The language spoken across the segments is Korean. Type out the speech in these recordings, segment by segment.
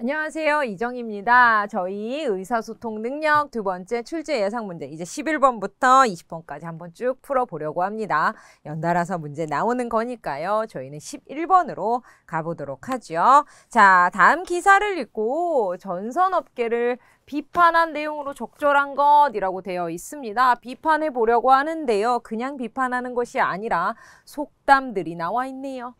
안녕하세요. 이정입니다. 저희 의사소통 능력 두 번째 출제 예상 문제 이제 11번부터 20번까지 한번 쭉 풀어보려고 합니다. 연달아서 문제 나오는 거니까요. 저희는 11번으로 가보도록 하죠. 자, 다음 기사를 읽고 전선업계를 비판한 내용으로 적절한 것이라고 되어 있습니다. 비판해 보려고 하는데요. 그냥 비판하는 것이 아니라 속담들이 나와 있네요.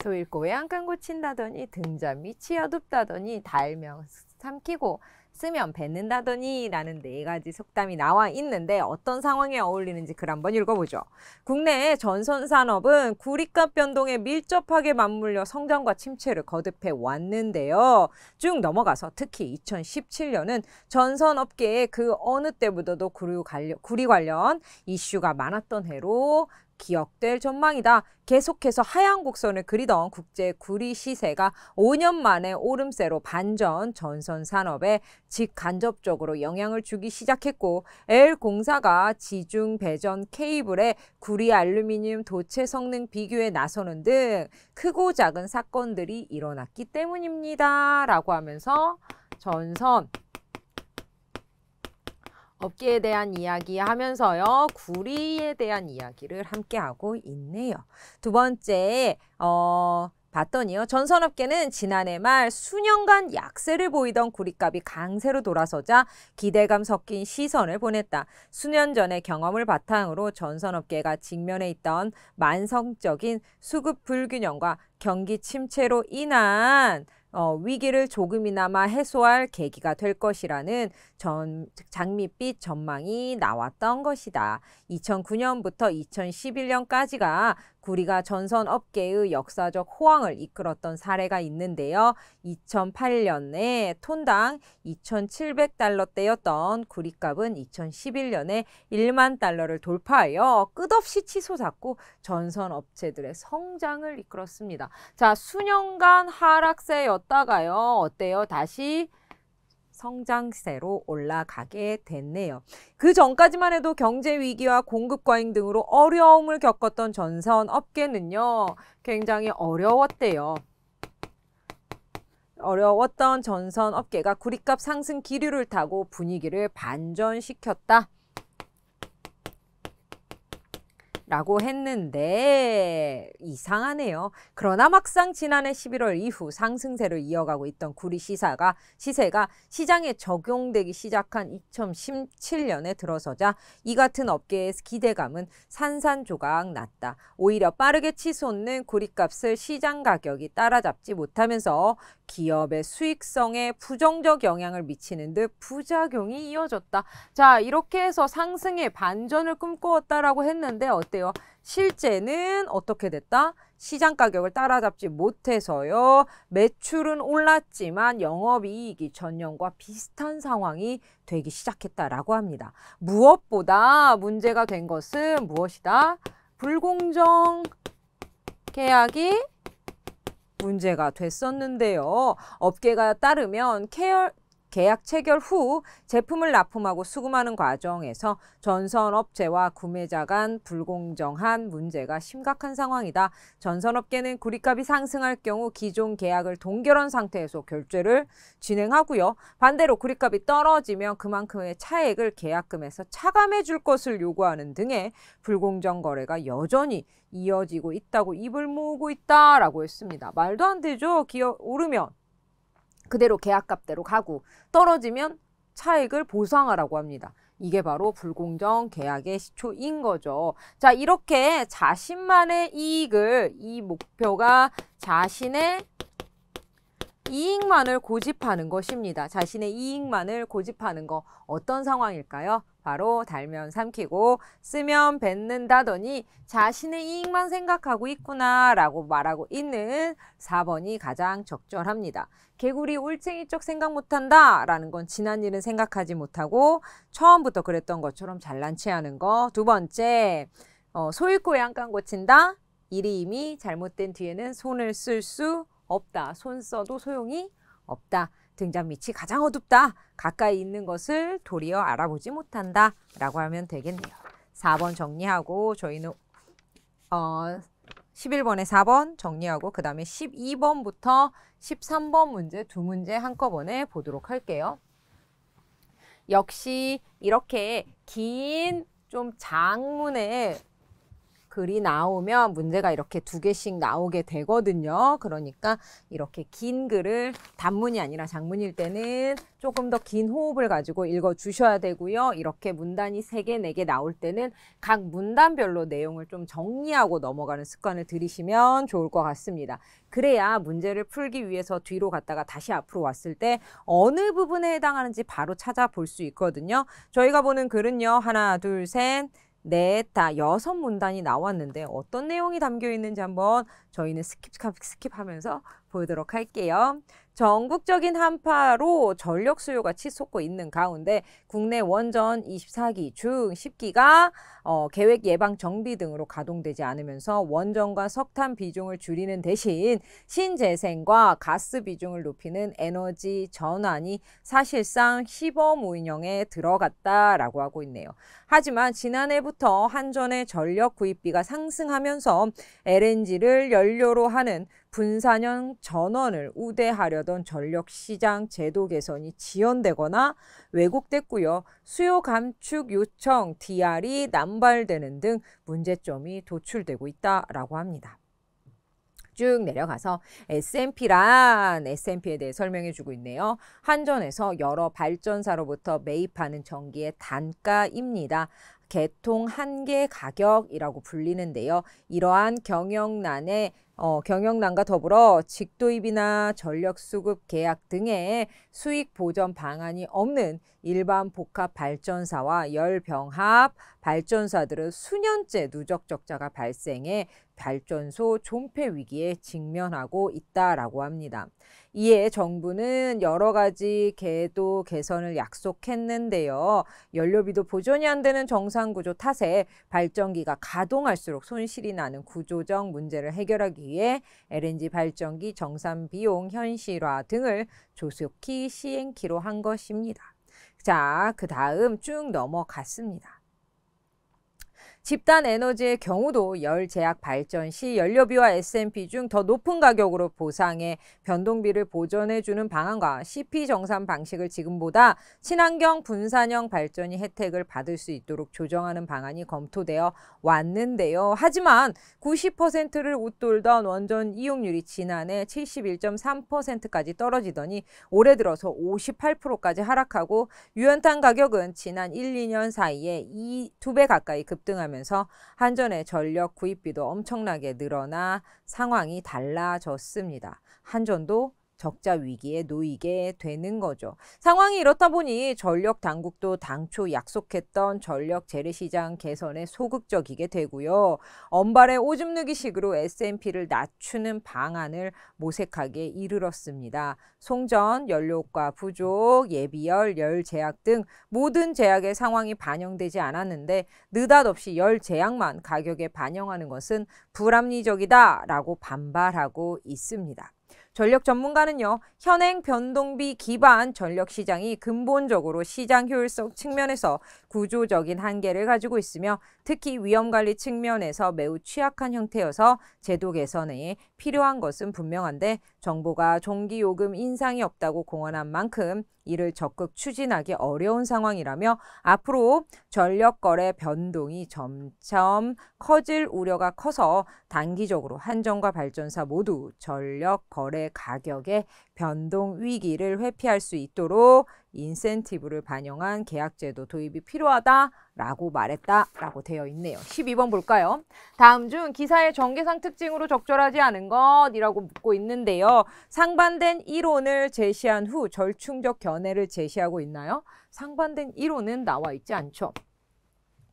토일고에 한 고친다더니 등잔이 치어둡다더니 달명 삼키고 쓰면 뱉는다더니 라는 네 가지 속담이 나와 있는데 어떤 상황에 어울리는지 글 한번 읽어보죠. 국내의 전선 산업은 구리값 변동에 밀접하게 맞물려 성장과 침체를 거듭해 왔는데요. 쭉 넘어가서 특히 2017년은 전선 업계에그 어느 때보다도 구리 관련, 구리 관련 이슈가 많았던 해로 기억될 전망이다. 계속해서 하향 곡선을 그리던 국제 구리 시세가 5년 만에 오름세로 반전 전선 산업에 직간접적으로 영향을 주기 시작했고 L공사가 지중 배전 케이블의 구리 알루미늄 도체 성능 비교에 나서는 등 크고 작은 사건들이 일어났기 때문입니다. 라고 하면서 전선 업계에 대한 이야기 하면서요. 구리에 대한 이야기를 함께 하고 있네요. 두 번째, 어, 봤더니요. 전선업계는 지난해 말 수년간 약세를 보이던 구리값이 강세로 돌아서자 기대감 섞인 시선을 보냈다. 수년 전의 경험을 바탕으로 전선업계가 직면해 있던 만성적인 수급 불균형과 경기 침체로 인한 어, 위기를 조금이나마 해소할 계기가 될 것이라는 전, 장밋빛 전망이 나왔던 것이다. 2009년부터 2011년까지가 우리가 전선 업계의 역사적 호황을 이끌었던 사례가 있는데요. 2008년에 톤당 2,700달러대였던 구리값은 2011년에 1만 달러를 돌파하여 끝없이 치솟았고 전선 업체들의 성장을 이끌었습니다. 자, 수년간 하락세였다가요. 어때요? 다시 성장세로 올라가게 됐네요. 그 전까지만 해도 경제 위기와 공급 과잉 등으로 어려움을 겪었던 전선 업계는요. 굉장히 어려웠대요. 어려웠던 전선 업계가 구리값 상승 기류를 타고 분위기를 반전시켰다. 라고 했는데 이상하네요. 그러나 막상 지난해 11월 이후 상승세를 이어가고 있던 구리 시사가 시세가 시장에 적용되기 시작한 2017년에 들어서자 이 같은 업계의 기대감은 산산조각 났다. 오히려 빠르게 치솟는 구리값을 시장 가격이 따라잡지 못하면서 기업의 수익성에 부정적 영향을 미치는 듯 부작용이 이어졌다. 자 이렇게 해서 상승의 반전을 꿈꾸었다라고 했는데 어때요? 하는요 실제는 어떻게 됐다? 시장 가격을 따라잡지 못해서요. 매출은 올랐지만 영업이익이 전년과 비슷한 상황이 되기 시작했다라고 합니다. 무엇보다 문제가 된 것은 무엇이다? 불공정 계약이 문제가 됐었는데요. 업계가 따르면 케어, 계약 체결 후 제품을 납품하고 수금하는 과정에서 전선업체와 구매자 간 불공정한 문제가 심각한 상황이다. 전선업계는 구리값이 상승할 경우 기존 계약을 동결한 상태에서 결제를 진행하고요. 반대로 구리값이 떨어지면 그만큼의 차액을 계약금에서 차감해 줄 것을 요구하는 등의 불공정 거래가 여전히 이어지고 있다고 입을 모으고 있다라고 했습니다. 말도 안 되죠. 기어 오르면 그대로 계약값대로 가고 떨어지면 차익을 보상하라고 합니다. 이게 바로 불공정 계약의 시초인 거죠. 자, 이렇게 자신만의 이익을 이 목표가 자신의 이익만을 고집하는 것입니다. 자신의 이익만을 고집하는 거 어떤 상황일까요? 바로 달면 삼키고 쓰면 뱉는다더니 자신의 이익만 생각하고 있구나 라고 말하고 있는 4번이 가장 적절합니다. 개구리 올챙이 쪽 생각 못한다 라는 건 지난 일은 생각하지 못하고 처음부터 그랬던 것처럼 잘난 체하는 거. 두 번째 어, 소 잃고 양간 고친다. 일이 이미 잘못된 뒤에는 손을 쓸 수 없다. 손 써도 소용이 없다. 등잔 밑이 가장 어둡다. 가까이 있는 것을 도리어 알아보지 못한다. 라고 하면 되겠네요. 4번 정리하고 저희는 어, 11번에 4번 정리하고 그 다음에 12번부터 13번 문제 두 문제 한꺼번에 보도록 할게요. 역시 이렇게 긴 좀 장문의 글이 나오면 문제가 이렇게 두 개씩 나오게 되거든요. 그러니까 이렇게 긴 글을 단문이 아니라 장문일 때는 조금 더 긴 호흡을 가지고 읽어 주셔야 되고요. 이렇게 문단이 세 개, 네 개 나올 때는 각 문단별로 내용을 좀 정리하고 넘어가는 습관을 들이시면 좋을 것 같습니다. 그래야 문제를 풀기 위해서 뒤로 갔다가 다시 앞으로 왔을 때 어느 부분에 해당하는지 바로 찾아볼 수 있거든요. 저희가 보는 글은요. 하나, 둘, 셋, 네다 여섯 문단이 나왔는데 어떤 내용이 담겨 있는지 한번 저희는 스킵 스킵하면서 보도록 할게요. 전국적인 한파로 전력 수요가 치솟고 있는 가운데 국내 원전 24기 중 10기가 어, 계획 예방 정비 등으로 가동되지 않으면서 원전과 석탄 비중을 줄이는 대신 신재생과 가스 비중을 높이는 에너지 전환이 사실상 시범 운영에 들어갔다라고 하고 있네요. 하지만 지난해부터 한전의 전력 구입비가 상승하면서 LNG를 연료로 하는 분산형 전원을 우대하려던 전력시장 제도 개선이 지연되거나 왜곡됐고요. 수요 감축 요청 DR이 남 적발되는 등 문제점이 도출되고 있다라고 합니다. 쭉 내려가서 S&P란 S&P에 대해 설명해 주고 있네요. 한전에서 여러 발전사로부터 매입하는 전기의 단가입니다. 개통 한계 가격이라고 불리는데요. 이러한 경영난에 어, 경영난과 더불어 직도입이나 전력수급 계약 등의 수익 보전 방안이 없는 일반 복합 발전사와 열병합 발전사들은 수년째 누적 적자가 발생해 발전소 존폐 위기에 직면하고 있다라고 합니다. 이에 정부는 여러 가지 개도 개선을 약속했는데요. 연료비도 보존이 안 되는 정상 구조 탓에 발전기가 가동할수록 손실이 나는 구조적 문제를 해결하기 위해 LNG 발전기 정산 비용 현실화 등을 조속히 시행키로 한 것입니다. 자, 그 다음 쭉 넘어갔습니다. 집단 에너지의 경우도 열 제약 발전 시 연료비와 S&P 중 더 높은 가격으로 보상해 변동비를 보전해 주는 방안과 CP 정산 방식을 지금보다 친환경 분산형 발전이 혜택을 받을 수 있도록 조정하는 방안이 검토되어 왔는데요. 하지만 90%를 웃돌던 원전 이용률이 지난해 71.3%까지 떨어지더니 올해 들어서 58%까지 하락하고 유연탄 가격은 지난 1, 2년 사이에 2, 배 가까이 급등하면서 그러면서 한전의 전력 구입비도 엄청나게 늘어나 상황이 달라졌습니다. 한전도 적자 위기에 놓이게 되는 거죠. 상황이 이렇다 보니 전력 당국도 당초 약속했던 전력 재래 시장 개선에 소극적이게 되고요. 언발의 오줌 누기식으로 S&P를 낮추는 방안을 모색하게 이르렀습니다. 송전, 연료가 부족, 예비열, 열 제약 등 모든 제약의 상황이 반영되지 않았는데 느닷없이 열 제약만 가격에 반영하는 것은 불합리적이다라고 반발하고 있습니다. 전력 전문가는요. 현행 변동비 기반 전력 시장이 근본적으로 시장 효율성 측면에서 구조적인 한계를 가지고 있으며 특히 위험관리 측면에서 매우 취약한 형태여서 제도 개선에 필요한 것은 분명한데 정부가 종기요금 인상이 없다고 공언한 만큼 이를 적극 추진하기 어려운 상황이라며 앞으로 전력거래 변동이 점점 커질 우려가 커서 단기적으로 한전과 발전사 모두 전력거래 정도의 가격의 변동 위기를 회피할 수 있도록 인센티브를 반영한 계약제도 도입이 필요하다라고 말했다라고 되어 있네요. 12번 볼까요? 다음 중 기사의 정계상 특징으로 적절하지 않은 것이라고 묻고 있는데요. 상반된 이론을 제시한 후 절충적 견해를 제시하고 있나요? 상반된 이론은 나와 있지 않죠.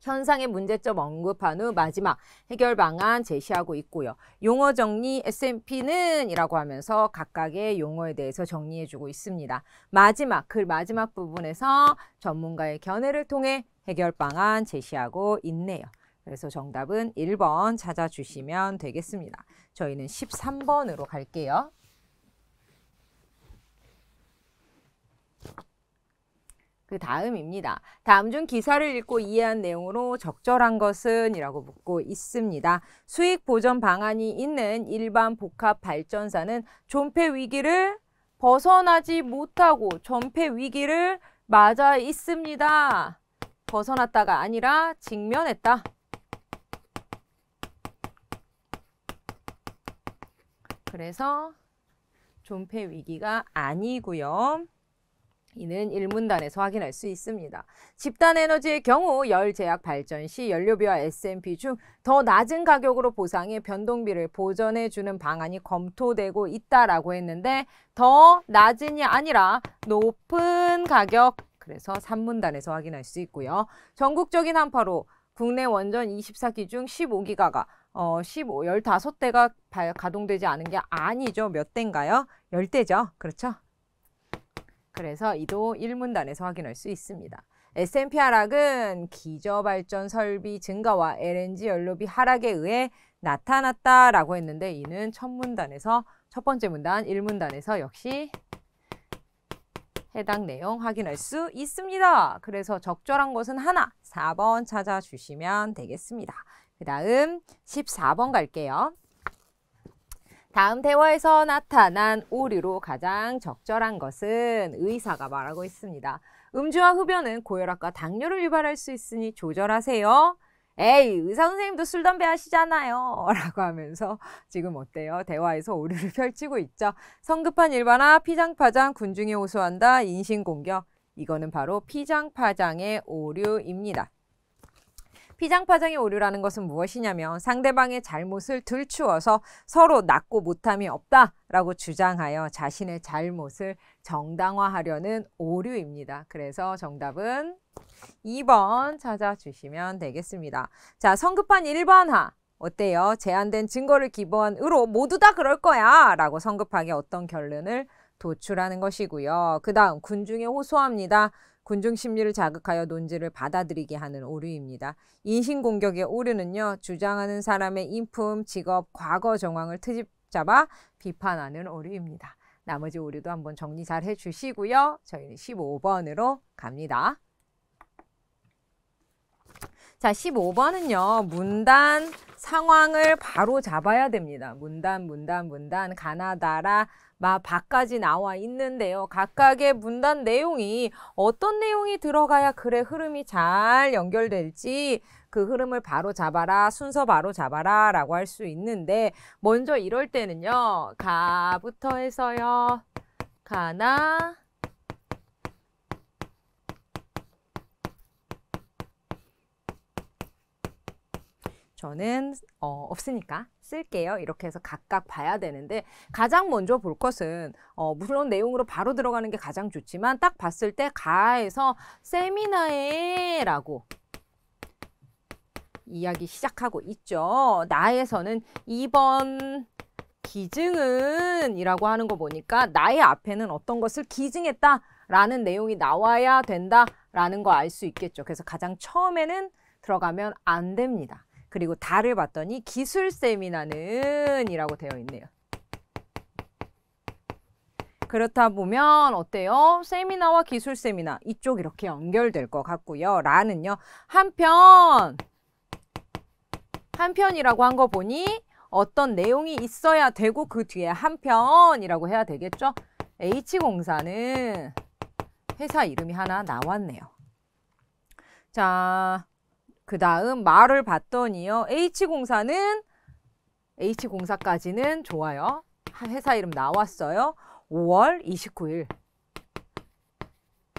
현상의 문제점 언급한 후 마지막 해결 방안 제시하고 있고요. 용어 정리 S&P는 이라고 하면서 각각의 용어에 대해서 정리해주고 있습니다. 마지막 글 그 마지막 부분에서 전문가의 견해를 통해 해결 방안 제시하고 있네요. 그래서 정답은 1번 찾아주시면 되겠습니다. 저희는 13번으로 갈게요. 그 다음입니다. 다음 중 기사를 읽고 이해한 내용으로 적절한 것은 이라고 묻고 있습니다. 수익 보전 방안이 있는 일반 복합 발전사는 존폐 위기를 벗어나지 못하고 전폐 위기를 맞아 있습니다. 벗어났다가 아니라 직면했다. 그래서 존폐 위기가 아니고요. 이는 1문단에서 확인할 수 있습니다. 집단에너지의 경우 열 제약 발전 시 연료비와 SMP 중 더 낮은 가격으로 보상해 변동비를 보전해 주는 방안이 검토되고 있다라고 했는데 더 낮은이 아니라 높은 가격 그래서 3문단에서 확인할 수 있고요. 전국적인 한파로 국내 원전 24기 중 15기가가 어, 15, 15대가 가동되지 않은 게 아니죠. 몇 대인가요? 10대죠. 그렇죠? 그래서 이도 1문단에서 확인할 수 있습니다. S&P 하락은 기저발전 설비 증가와 LNG 연료비 하락에 의해 나타났다라고 했는데 이는 첫 문단에서 첫 번째 문단 1문단에서 역시 해당 내용 확인할 수 있습니다. 그래서 적절한 것은 하나, 4번 찾아주시면 되겠습니다. 그 다음 14번 갈게요. 다음 대화에서 나타난 오류로 가장 적절한 것은 의사가 말하고 있습니다. 음주와 흡연은 고혈압과 당뇨를 유발할 수 있으니 조절하세요. 에이 의사 선생님도 술 담배 하시잖아요 라고 하면서 지금 어때요 대화에서 오류를 펼치고 있죠 성급한 일반화 피장파장 군중이 호소한다 인신공격 이거는 바로 피장파장의 오류입니다 피장파장의 오류라는 것은 무엇이냐면 상대방의 잘못을 들추어서 서로 낮고 못함이 없다라고 주장하여 자신의 잘못을 정당화하려는 오류입니다. 그래서 정답은 2번 찾아주시면 되겠습니다. 자, 성급한 1번화 어때요? 제한된 증거를 기본으로 모두 다 그럴 거야 라고 성급하게 어떤 결론을 도출하는 것이고요. 그 다음 군중에 호소합니다. 군중 심리를 자극하여 논지를 받아들이게 하는 오류입니다. 인신 공격의 오류는요. 주장하는 사람의 인품, 직업, 과거 정황을 트집 잡아 비판하는 오류입니다. 나머지 오류도 한번 정리 잘 해주시고요. 저희는 15번으로 갑니다. 자, 15번은요. 문단 상황을 바로 잡아야 됩니다. 문단, 문단, 문단, 가나다라, 마, 바까지 나와 있는데요. 각각의 문단 내용이 어떤 내용이 들어가야 글의 흐름이 잘 연결될지 그 흐름을 바로 잡아라, 순서 바로 잡아라 라고 할 수 있는데 먼저 이럴 때는요. 가부터 해서요. 가나, 저는 어, 없으니까 쓸게요. 이렇게 해서 각각 봐야 되는데 가장 먼저 볼 것은 어, 물론 내용으로 바로 들어가는 게 가장 좋지만 딱 봤을 때 가에서 세미나에 라고 이야기 시작하고 있죠. 나에서는 2번 기증은 이라고 하는 거 보니까 나의 앞에는 어떤 것을 기증했다 라는 내용이 나와야 된다 라는 거 알 수 있겠죠. 그래서 가장 처음에는 들어가면 안 됩니다. 그리고 달을 봤더니 기술 세미나는 이라고 되어 있네요. 그렇다 보면 어때요? 세미나와 기술 세미나 이쪽 이렇게 연결될 것 같고요. 라는요. 한편 한편이라고 한 거 보니 어떤 내용이 있어야 되고 그 뒤에 한편이라고 해야 되겠죠? H공사는 회사 이름이 하나 나왔네요. 자, 그 다음 말을 봤더니요. H공사는 H공사까지는 좋아요. 회사 이름 나왔어요. 5월 29일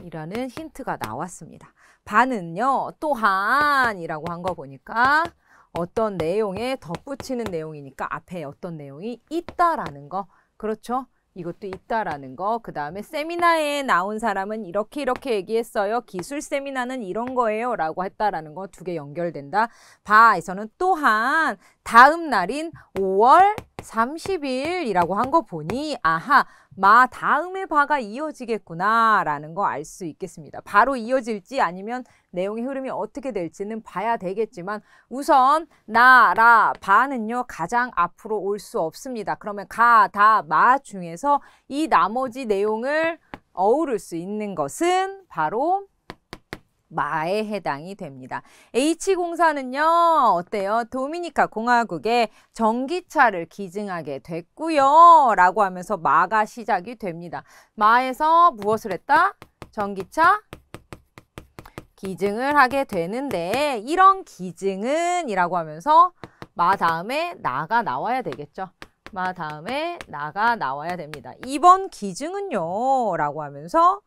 이라는 힌트가 나왔습니다. 반은요. 또한 이라고 한 거 보니까 어떤 내용에 덧붙이는 내용이니까 앞에 어떤 내용이 있다라는 거 그렇죠. 이것도 있다라는 거. 그 다음에 세미나에 나온 사람은 이렇게 이렇게 얘기했어요. 기술 세미나는 이런 거예요. 라고 했다라는 거 두 개 연결된다. 바에서는 또한 다음 날인 5월 30일이라고 한 거 보니 아하 마 다음에 바가 이어지겠구나라는 거 알 수 있겠습니다. 바로 이어질지 아니면 내용의 흐름이 어떻게 될지는 봐야 되겠지만 우선 나라 바는요 가장 앞으로 올 수 없습니다. 그러면 가, 다, 마 중에서 이 나머지 내용을 어우를 수 있는 것은 바로 마에 해당이 됩니다. H공사는요. 어때요? 도미니카 공화국에 전기차를 기증하게 됐고요. 라고 하면서 마가 시작이 됩니다. 마에서 무엇을 했다? 전기차 기증을 하게 되는데 이런 기증은 이라고 하면서 마 다음에 나가 나와야 되겠죠. 마 다음에 나가 나와야 됩니다. 이번 기증은요 라고 하면서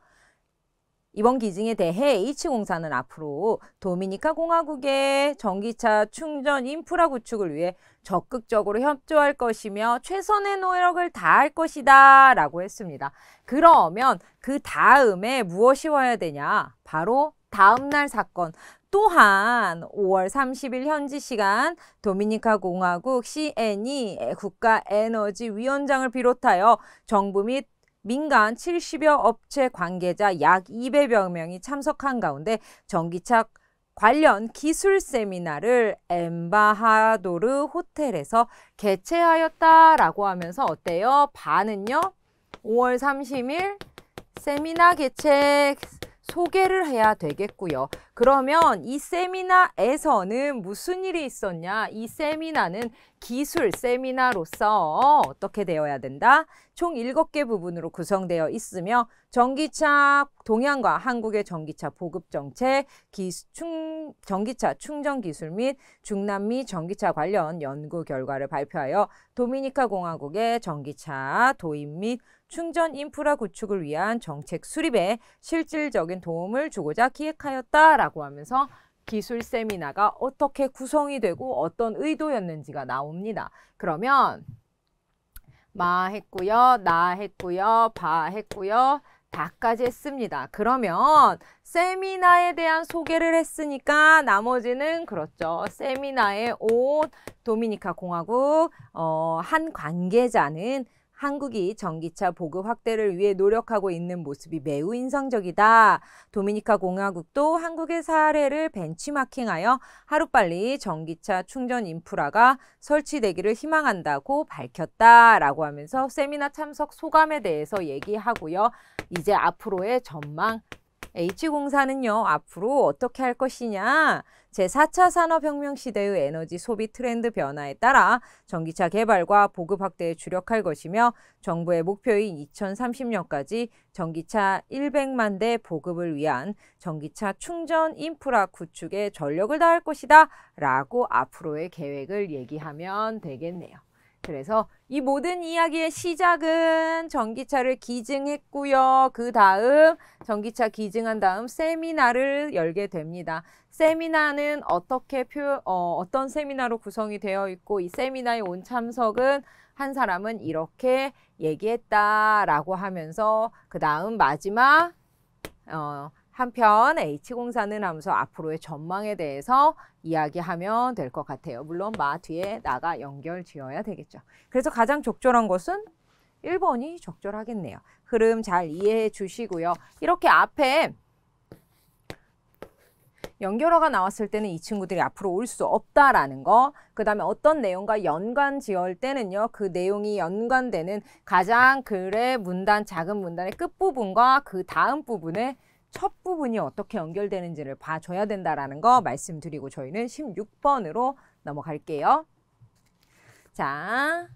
이번 기증에 대해 H공사는 앞으로 도미니카 공화국의 전기차 충전 인프라 구축을 위해 적극적으로 협조할 것이며 최선의 노력을 다할 것이다 라고 했습니다. 그러면 그 다음에 무엇이 와야 되냐? 바로 다음날 사건 또한 5월 30일 현지 시간 도미니카 공화국 CN이 e 국가에너지위원장을 비롯하여 정부 및 민간 70여 업체 관계자 약 200여 명이 참석한 가운데 전기차 관련 기술 세미나를 엠바하도르 호텔에서 개최하였다라고 하면서 어때요? 반은요? 5월 30일 세미나 개최 소개를 해야 되겠고요. 그러면 이 세미나에서는 무슨 일이 있었냐? 이 세미나는 기술 세미나로서 어떻게 되어야 된다? 총 일곱 개 부분으로 구성되어 있으며 전기차 동향과 한국의 전기차 보급 정책, 기충, 전기차 충전 기술 및 중남미 전기차 관련 연구 결과를 발표하여 도미니카 공화국의 전기차 도입 및 충전 인프라 구축을 위한 정책 수립에 실질적인 도움을 주고자 기획하였다라고 하면서 기술 세미나가 어떻게 구성이 되고 어떤 의도였는지가 나옵니다. 그러면 마 했고요, 나 했고요, 바 했고요, 다까지 했습니다. 그러면 세미나에 대한 소개를 했으니까 나머지는 그렇죠. 세미나의 옷, 도미니카 공화국, 어, 한 관계자는 한국이 전기차 보급 확대를 위해 노력하고 있는 모습이 매우 인상적이다. 도미니카 공화국도 한국의 사례를 벤치마킹하여 하루빨리 전기차 충전 인프라가 설치되기를 희망한다고 밝혔다라고 하면서 세미나 참석 소감에 대해서 얘기하고요. 이제 앞으로의 전망 H공사는요, 앞으로 어떻게 할 것이냐? 제4차 산업혁명 시대의 에너지 소비 트렌드 변화에 따라 전기차 개발과 보급 확대에 주력할 것이며 정부의 목표인 2030년까지 전기차 100만 대 보급을 위한 전기차 충전 인프라 구축에 전력을 다할 것이다 라고 앞으로의 계획을 얘기하면 되겠네요. 그래서 이 모든 이야기의 시작은 전기차를 기증했고요. 그 다음 전기차 기증한 다음 세미나를 열게 됩니다. 세미나는 어떻게 표, 어, 어떤 세미나로 구성이 되어 있고 이 세미나에 온 참석은 한 사람은 이렇게 얘기했다라고 하면서 그 다음 마지막 어, 한편 H공사는 하면서 앞으로의 전망에 대해서 이야기하면 될 것 같아요. 물론 마 뒤에 나가 연결 지어야 되겠죠. 그래서 가장 적절한 것은 1번이 적절하겠네요. 흐름 잘 이해해 주시고요. 이렇게 앞에 연결어가 나왔을 때는 이 친구들이 앞으로 올 수 없다라는 거. 그 다음에 어떤 내용과 연관 지을 때는요. 그 내용이 연관되는 가장 글의 문단, 작은 문단의 끝부분과 그 다음 부분에 첫 부분이 어떻게 연결되는지를 봐줘야 된다라는 거 말씀드리고 저희는 16번으로 넘어갈게요. 자,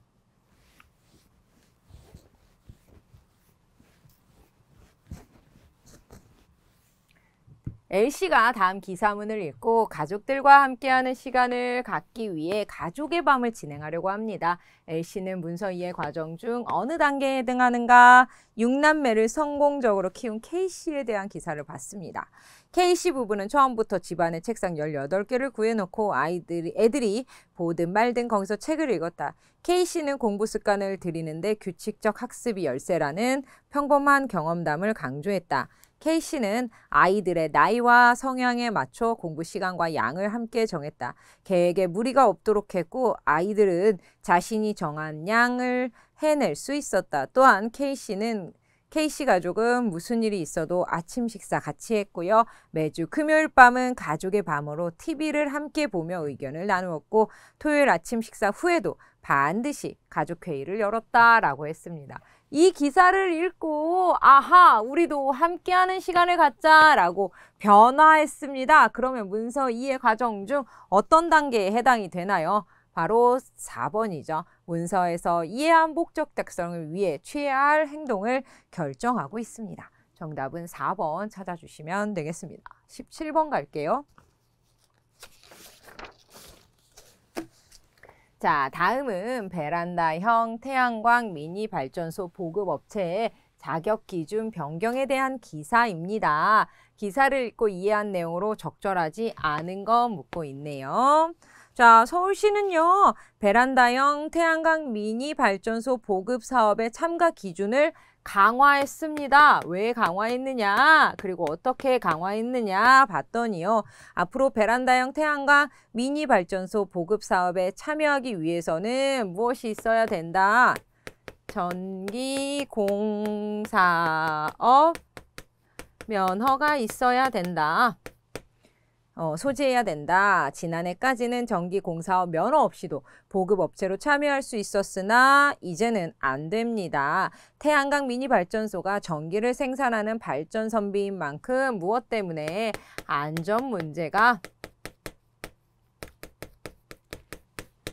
A씨가 다음 기사문을 읽고 가족들과 함께하는 시간을 갖기 위해 가족의 밤을 진행하려고 합니다. A씨는 문서 이해 과정 중 어느 단계에 등하는가 6남매를 성공적으로 키운 K씨에 대한 기사를 봤습니다. K씨 부부는 처음부터 집안에 책상 18개를 구해놓고 아이들이, 애들이 보든 말든 거기서 책을 읽었다. K씨는 공부 습관을 들이는데 규칙적 학습이 열쇠라는 평범한 경험담을 강조했다. K씨는 아이들의 나이와 성향에 맞춰 공부 시간과 양을 함께 정했다. 계획에 무리가 없도록 했고 아이들은 자신이 정한 양을 해낼 수 있었다. 또한 K씨는 K씨 가족은 무슨 일이 있어도 아침 식사 같이 했고요. 매주 금요일 밤은 가족의 밤으로 TV를 함께 보며 의견을 나누었고 토요일 아침 식사 후에도 반드시 가족회의를 열었다라고 했습니다. 이 기사를 읽고 아하 우리도 함께하는 시간을 갖자라고 변화했습니다. 그러면 문서 이해 과정 중 어떤 단계에 해당이 되나요? 바로 4번이죠. 문서에서 이해한 목적 달성을 위해 취해야 할 행동을 결정하고 있습니다. 정답은 4번 찾아주시면 되겠습니다. 17번 갈게요. 자, 다음은 베란다형 태양광 미니 발전소 보급 업체의 자격 기준 변경에 대한 기사입니다. 기사를 읽고 이해한 내용으로 적절하지 않은 거 묻고 있네요. 자, 서울시는요, 베란다형 태양광 미니 발전소 보급 사업의 참가 기준을 강화했습니다. 왜 강화했느냐? 그리고 어떻게 강화했느냐? 봤더니요. 앞으로 베란다형 태양광 미니 발전소 보급 사업에 참여하기 위해서는 무엇이 있어야 된다? 전기 공사업 면허가 있어야 된다. 어, 소지해야 된다. 지난해까지는 전기공사업 면허 없이도 보급업체로 참여할 수 있었으나 이제는 안 됩니다. 태양광 미니발전소가 전기를 생산하는 발전선비인 만큼 무엇 때문에 안전 문제가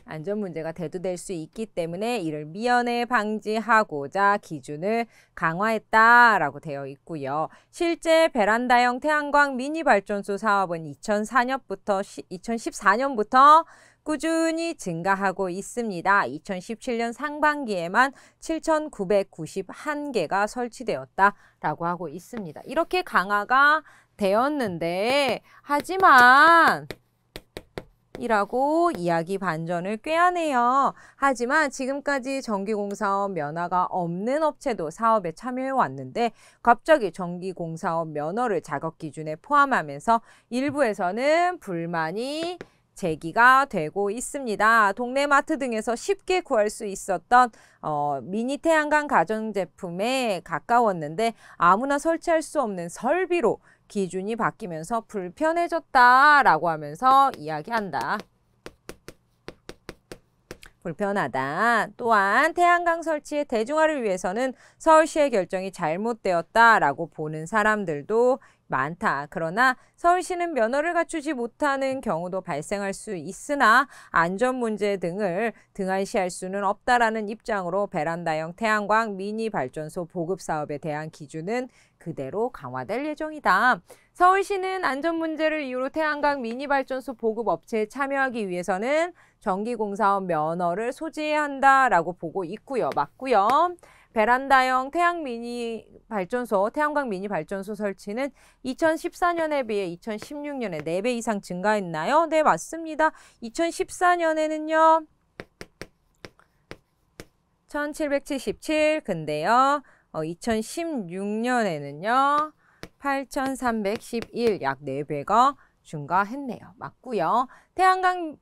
안전 문제가 대두될 수 있기 때문에 이를 미연에 방지하고자 기준을 강화했다라고 되어 있고요. 실제 베란다형 태양광 미니 발전소 사업은 2004년부터 2014년부터 꾸준히 증가하고 있습니다. 2017년 상반기에만 7,991개가 설치되었다라고 하고 있습니다. 이렇게 강화가 되었는데 하지만 이라고 이야기 반전을 꾀하네요. 하지만 지금까지 전기공사업 면허가 없는 업체도 사업에 참여해 왔는데 갑자기 전기공사업 면허를 작업 기준에 포함하면서 일부에서는 불만이 제기가 되고 있습니다. 동네 마트 등에서 쉽게 구할 수 있었던 어, 미니 태양광 가전제품에 가까웠는데 아무나 설치할 수 없는 설비로 기준이 바뀌면서 불편해졌다라고 하면서 이야기한다. 불편하다. 또한 태양광 설치의 대중화를 위해서는 서울시의 결정이 잘못되었다라고 보는 사람들도 많다. 그러나 서울시는 면허를 갖추지 못하는 경우도 발생할 수 있으나 안전 문제 등을 등한시할 수는 없다라는 입장으로 베란다형 태양광 미니 발전소 보급 사업에 대한 기준은 그대로 강화될 예정이다. 서울시는 안전 문제를 이유로 태양광 미니 발전소 보급 업체에 참여하기 위해서는 전기공사업 면허를 소지해야 한다라고 보고 있고요. 맞고요. 베란다형 태양 미니 발전소, 태양광 미니 발전소 설치는 2014년에 비해 2016년에 4배 이상 증가했나요? 네, 맞습니다. 2014년에는요. 1777 근데요. 어, 2016년에는요. 8311약 4배가 증가했네요. 맞고요. 태양광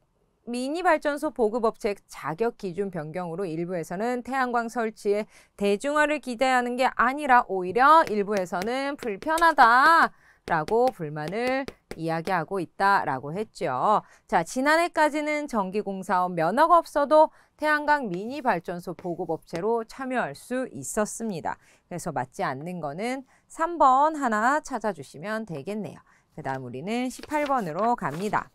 미니발전소 보급업체 자격 기준 변경으로 일부에서는 태양광 설치에 대중화를 기대하는 게 아니라 오히려 일부에서는 불편하다. 라고 불만을 이야기하고 있다라고 했죠. 자, 지난해까지는 전기공사업 면허가 없어도 태양광 미니 발전소 보급업체로 참여할 수 있었습니다. 그래서 맞지 않는 거는 3번 하나 찾아주시면 되겠네요. 그 다음 우리는 18번으로 갑니다.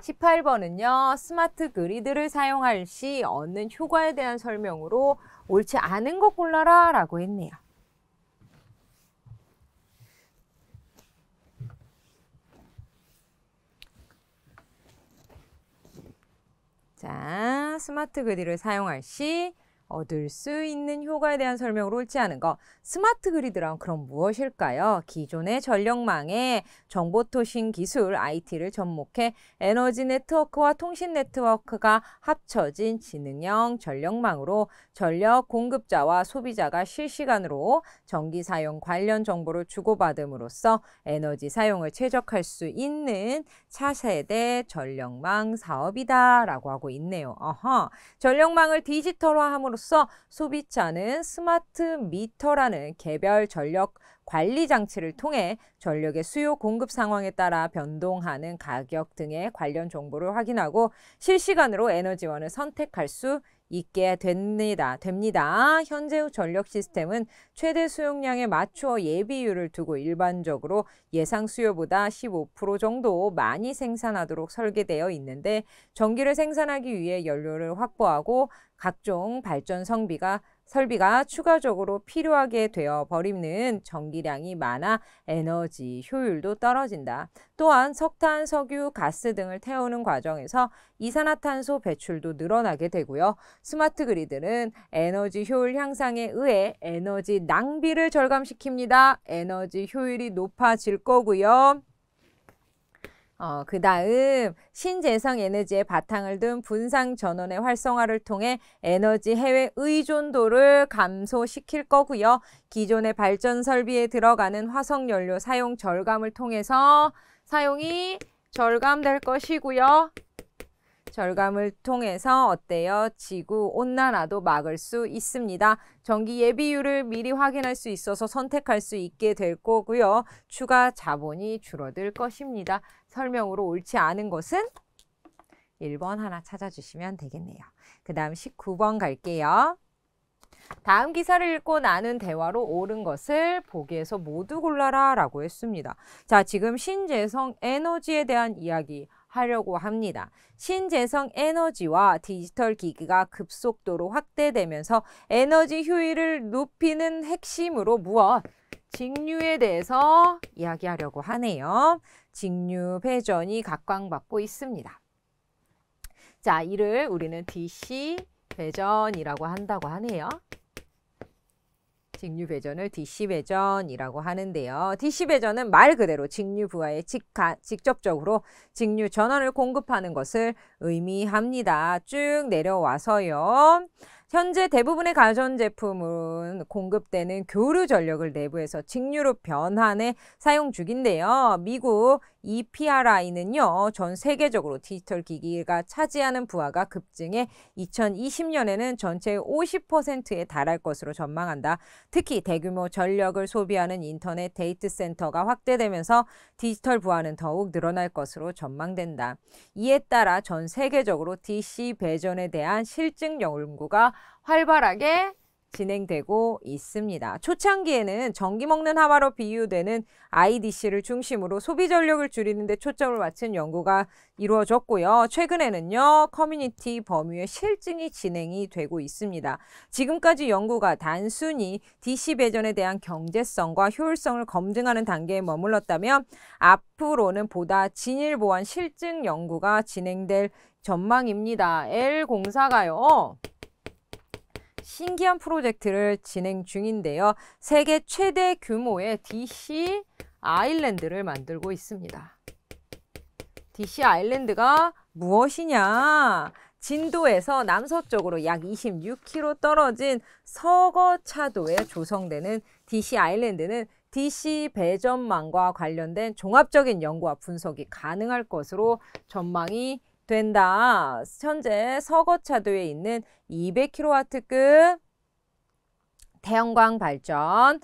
18번은요. 스마트 그리드를 사용할 시 얻는 효과에 대한 설명으로 옳지 않은 것 골라라 라고 했네요. 자, 스마트 그리를 드 사용할 시 얻을 수 있는 효과에 대한 설명으로 옳지 않은 것. 스마트 그리드란 그럼 무엇일까요? 기존의 전력망에 정보통신 기술 IT를 접목해 에너지 네트워크와 통신 네트워크가 합쳐진 지능형 전력망으로 전력 공급자와 소비자가 실시간으로 전기 사용 관련 정보를 주고받음으로써 에너지 사용을 최적할 수 있는 차세대 전력망 사업이다라고 하고 있네요. 어허. 전력망을 디지털화함으로써 함으로써 소비자는 스마트 미터라는 개별 전력 관리 장치를 통해 전력의 수요 공급 상황에 따라 변동하는 가격 등의 관련 정보를 확인하고 실시간으로 에너지원을 선택할 수 있게 됩니다. 됩니다. 현재 전력 시스템은 최대 수용량에 맞춰 예비율을 두고 일반적으로 예상 수요보다 15% 정도 많이 생산하도록 설계되어 있는데 전기를 생산하기 위해 연료를 확보하고 각종 발전 성비가 설비가 추가적으로 필요하게 되어 버리는 전기량이 많아 에너지 효율도 떨어진다. 또한 석탄, 석유, 가스 등을 태우는 과정에서 이산화탄소 배출도 늘어나게 되고요. 스마트 그리드는 에너지 효율 향상에 의해 에너지 낭비를 절감시킵니다. 에너지 효율이 높아질 거고요. 어, 그 다음 신재생 에너지의 바탕을 둔분상 전원의 활성화를 통해 에너지 해외 의존도를 감소시킬 거고요. 기존의 발전 설비에 들어가는 화석연료 사용 절감을 통해서 사용이 절감될 것이고요. 절감을 통해서 어때요? 지구 온난화도 막을 수 있습니다. 전기 예비율을 미리 확인할 수 있어서 선택할 수 있게 될 거고요. 추가 자본이 줄어들 것입니다. 설명으로 옳지 않은 것은 1번 하나 찾아주시면 되겠네요. 그 다음 19번 갈게요. 다음 기사를 읽고 나는 대화로 옳은 것을 보기에서 모두 골라라 라고 했습니다. 자, 지금 신재성 에너지에 대한 이야기 하려고 합니다. 신재성 에너지와 디지털 기기가 급속도로 확대되면서 에너지 효율을 높이는 핵심으로 무엇? 직류에 대해서 이야기하려고 하네요. 직류 회전이 각광받고 있습니다. 자, 이를 우리는 DC 회전이라고 한다고 하네요. 직류 배전을 DC 배전이라고 하는데요. DC 배전은 말 그대로 직류 부하에 직하, 직접적으로 직류 전원을 공급하는 것을 의미합니다. 쭉 내려와서요. 현재 대부분의 가전제품은 공급되는 교류 전력을 내부에서 직류로 변환해 사용 중인데요. 미국 EPRI는요. 전 세계적으로 디지털 기기가 차지하는 부하가 급증해 2020년에는 전체의 50%에 달할 것으로 전망한다. 특히 대규모 전력을 소비하는 인터넷 데이트 센터가 확대되면서 디지털 부하는 더욱 늘어날 것으로 전망된다. 이에 따라 전 세계적으로 DC 배전에 대한 실증 연구가 활발하게 진행되고 있습니다. 초창기에는 전기 먹는 하마로 비유되는 IDC를 중심으로 소비 전력을 줄이는 데 초점을 맞춘 연구가 이루어졌고요. 최근에는요. 커뮤니티 범위의 실증이 진행이 되고 있습니다. 지금까지 연구가 단순히 DC 배전에 대한 경제성과 효율성을 검증하는 단계에 머물렀다면 앞으로는 보다 진일 보완 실증 연구가 진행될 전망입니다. L공사가요. 신기한 프로젝트를 진행 중인데요. 세계 최대 규모의 DC 아일랜드를 만들고 있습니다. DC 아일랜드가 무엇이냐? 진도에서 남서쪽으로 약 26km 떨어진 서거차도에 조성되는 DC 아일랜드는 DC 배전망과 관련된 종합적인 연구와 분석이 가능할 것으로 전망이 된다. 현재 서거차도에 있는 200kW급 태양광 발전,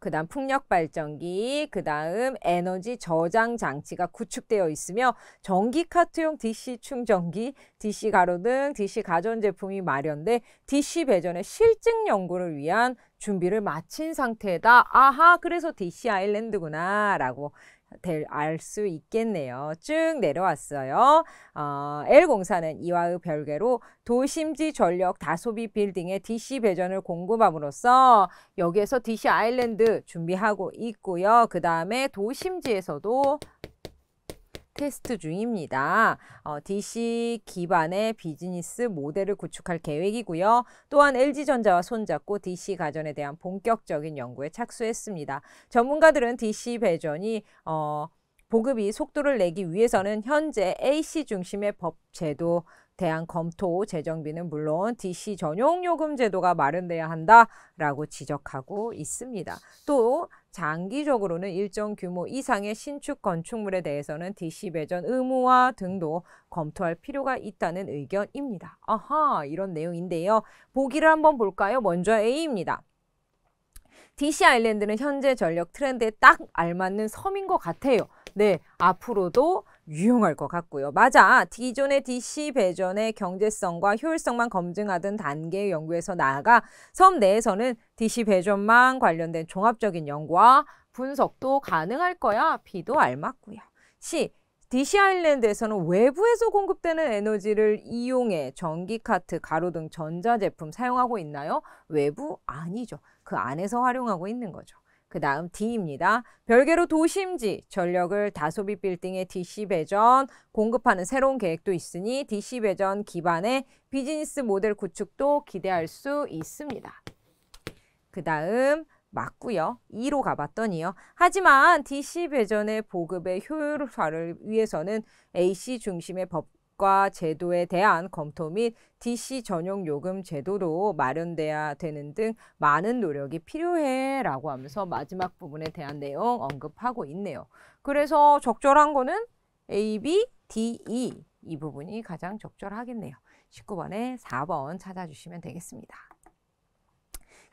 그 다음 풍력 발전기, 그 다음 에너지 저장 장치가 구축되어 있으며 전기 카트용 DC 충전기, DC 가로등, DC 가전제품이 마련돼 DC 배전의 실증 연구를 위한 준비를 마친 상태다. 아하, 그래서 DC 아일랜드구나 라고 알수 있겠네요. 쭉 내려왔어요. 어, L공사는 이와의 별개로 도심지 전력 다소비 빌딩에 DC 배전을 공급함으로써 여기에서 DC 아일랜드 준비하고 있고요. 그 다음에 도심지에서도 테스트 중입니다. 어, DC 기반의 비즈니스 모델을 구축할 계획이고요. 또한 LG전자와 손잡고 DC 가전에 대한 본격적인 연구에 착수했습니다. 전문가들은 DC 배전이 어, 보급이 속도를 내기 위해서는 현재 AC 중심의 법 제도 대한 검토 재정비는 물론 DC 전용 요금 제도가 마련돼야 한다라고 지적하고 있습니다. 또 장기적으로는 일정 규모 이상의 신축 건축물에 대해서는 DC 배전 의무화 등도 검토할 필요가 있다는 의견입니다. 아하 이런 내용인데요. 보기를 한번 볼까요? 먼저 A입니다. DC 아일랜드는 현재 전력 트렌드에 딱 알맞는 섬인 것 같아요. 네, 앞으로도 유용할 것 같고요. 맞아. 기존의 DC 배전의 경제성과 효율성만 검증하던 단계의 연구에서 나아가 섬 내에서는 DC 배전만 관련된 종합적인 연구와 분석도 가능할 거야. B도 알맞고요. C. DC 아일랜드에서는 외부에서 공급되는 에너지를 이용해 전기 카트, 가로 등 전자제품 사용하고 있나요? 외부 아니죠. 그 안에서 활용하고 있는 거죠. 그 다음 D입니다. 별개로 도심지, 전력을 다소비 빌딩의 DC 배전 공급하는 새로운 계획도 있으니 DC 배전 기반의 비즈니스 모델 구축도 기대할 수 있습니다. 그 다음 맞고요. 2로 가봤더니요. 하지만 DC 배전의 보급의 효율화를 위해서는 AC 중심의 법과 제도에 대한 검토 및 DC 전용 요금 제도로 마련돼야 되는 등 많은 노력이 필요해 라고 하면서 마지막 부분에 대한 내용 언급하고 있네요. 그래서 적절한 거는 A, B, D, E 이 부분이 가장 적절하겠네요. 19번에 4번 찾아주시면 되겠습니다.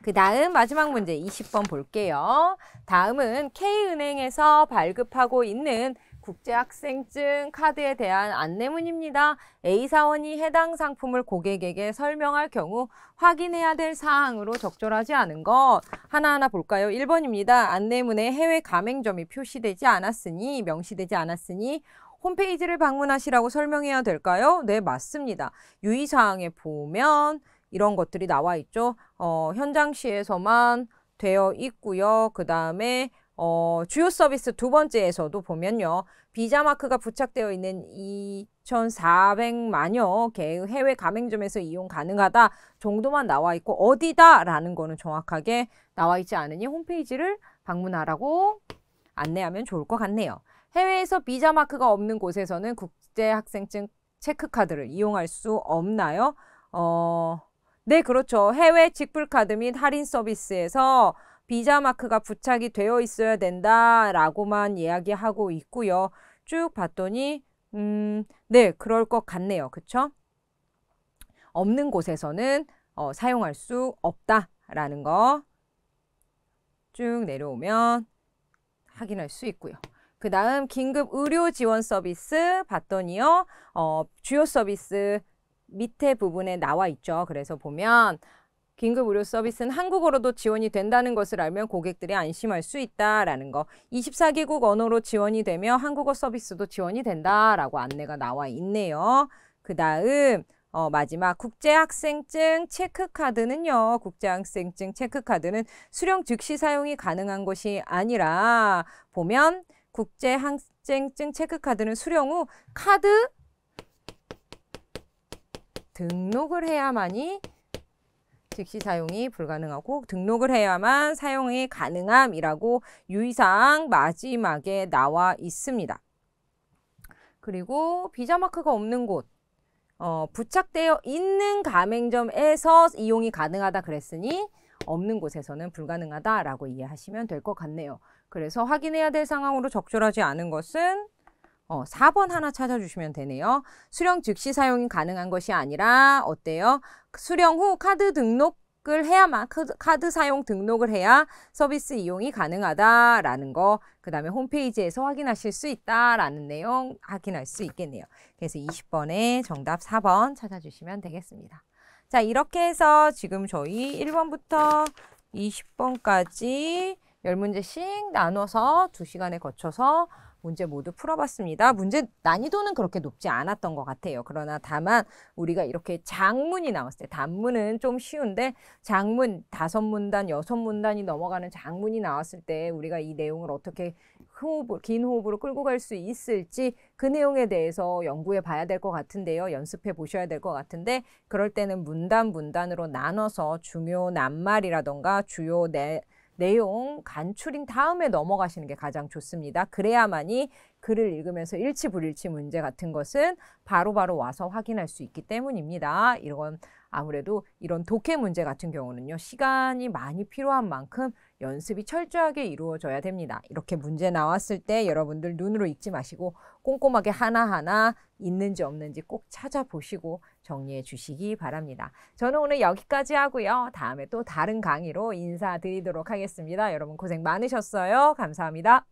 그 다음 마지막 문제 20번 볼게요. 다음은 K은행에서 발급하고 있는 국제학생증 카드에 대한 안내문입니다. A사원이 해당 상품을 고객에게 설명할 경우 확인해야 될 사항으로 적절하지 않은 것 하나하나 볼까요? 1번입니다. 안내문에 해외 가맹점이 표시되지 않았으니 명시되지 않았으니 홈페이지를 방문하시라고 설명해야 될까요? 네, 맞습니다. 유의사항에 보면 이런 것들이 나와 있죠. 어, 현장 시에서만 되어 있고요. 그 다음에 어, 주요 서비스 두 번째에서도 보면요. 비자 마크가 부착되어 있는 2,400만여 개의 해외 가맹점에서 이용 가능하다 정도만 나와 있고 어디다라는 거는 정확하게 나와 있지 않으니 홈페이지를 방문하라고 안내하면 좋을 것 같네요. 해외에서 비자 마크가 없는 곳에서는 국제 학생증 체크카드를 이용할 수 없나요? 어, 네, 그렇죠. 해외 직불카드 및 할인 서비스에서 비자 마크가 부착이 되어 있어야 된다라고만 이야기하고 있고요. 쭉 봤더니 음, 네, 그럴 것 같네요. 그쵸? 없는 곳에서는 어, 사용할 수 없다라는 거 쭉 내려오면 확인할 수 있고요. 그 다음 긴급 의료 지원 서비스 봤더니요. 어, 주요 서비스 밑에 부분에 나와 있죠. 그래서 보면 긴급 의료 서비스는 한국어로도 지원이 된다는 것을 알면 고객들이 안심할 수 있다라는 거. 24개국 언어로 지원이 되며 한국어 서비스도 지원이 된다라고 안내가 나와 있네요. 그 다음 어, 마지막 국제학생증 체크카드는요. 국제학생증 체크카드는 수령 즉시 사용이 가능한 것이 아니라 보면 국제학생증 체크카드는 수령 후 카드 등록을 해야만이 즉시 사용이 불가능하고 등록을 해야만 사용이 가능함이라고 유의사항 마지막에 나와 있습니다. 그리고 비자 마크가 없는 곳 어, 부착되어 있는 가맹점에서 이용이 가능하다 그랬으니 없는 곳에서는 불가능하다라고 이해하시면 될 것 같네요. 그래서 확인해야 될 상황으로 적절하지 않은 것은 어, 4번 하나 찾아주시면 되네요. 수령 즉시 사용이 가능한 것이 아니라 어때요? 수령 후 카드 등록을 해야만 카드 사용 등록을 해야 서비스 이용이 가능하다라는 거, 그 다음에 홈페이지에서 확인하실 수 있다라는 내용 확인할 수 있겠네요. 그래서 20번에 정답 4번 찾아주시면 되겠습니다. 자, 이렇게 해서 지금 저희 1번부터 20번까지 10문제씩 나눠서 2시간에 거쳐서 문제 모두 풀어봤습니다. 문제 난이도는 그렇게 높지 않았던 것 같아요. 그러나 다만 우리가 이렇게 장문이 나왔을 때 단문은 좀 쉬운데 장문 다섯 문단, 여섯 문단이 넘어가는 장문이 나왔을 때 우리가 이 내용을 어떻게 호흡, 긴 호흡으로 끌고 갈 수 있을지 그 내용에 대해서 연구해 봐야 될 것 같은데요. 연습해 보셔야 될 것 같은데 그럴 때는 문단 문단으로 나눠서 중요 낱말이라던가 주요 내 내용 간추린 다음에 넘어가시는 게 가장 좋습니다. 그래야만이 글을 읽으면서 일치 불일치 문제 같은 것은 바로바로 바로 와서 확인할 수 있기 때문입니다. 이건 아무래도 이런 독해 문제 같은 경우는요. 시간이 많이 필요한 만큼 연습이 철저하게 이루어져야 됩니다. 이렇게 문제 나왔을 때 여러분들 눈으로 읽지 마시고 꼼꼼하게 하나하나 있는지 없는지 꼭 찾아보시고 정리해 주시기 바랍니다. 저는 오늘 여기까지 하고요. 다음에 또 다른 강의로 인사드리도록 하겠습니다. 여러분 고생 많으셨어요. 감사합니다.